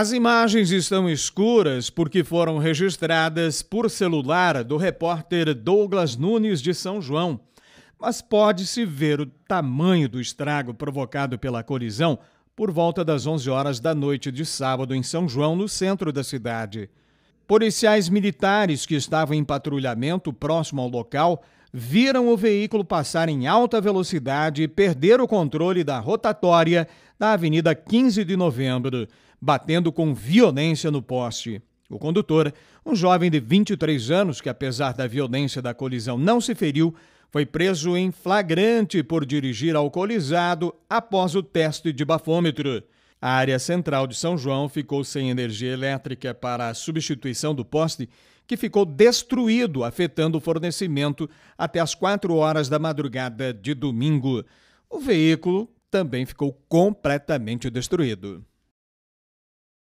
As imagens estão escuras porque foram registradas por celular do repórter Douglas Nunes de São João, mas pode-se ver o tamanho do estrago provocado pela colisão por volta das 11 horas da noite de sábado em São João, no centro da cidade. Policiais militares que estavam em patrulhamento próximo ao local viram o veículo passar em alta velocidade e perder o controle da rotatória da Avenida 15 de Novembro, batendo com violência no poste. O condutor, um jovem de 23 anos que, apesar da violência da colisão, não se feriu, foi preso em flagrante por dirigir alcoolizado após o teste de bafômetro. A área central de São João ficou sem energia elétrica para a substituição do poste, que ficou destruído, afetando o fornecimento até as 4 horas da madrugada de domingo. O veículo também ficou completamente destruído.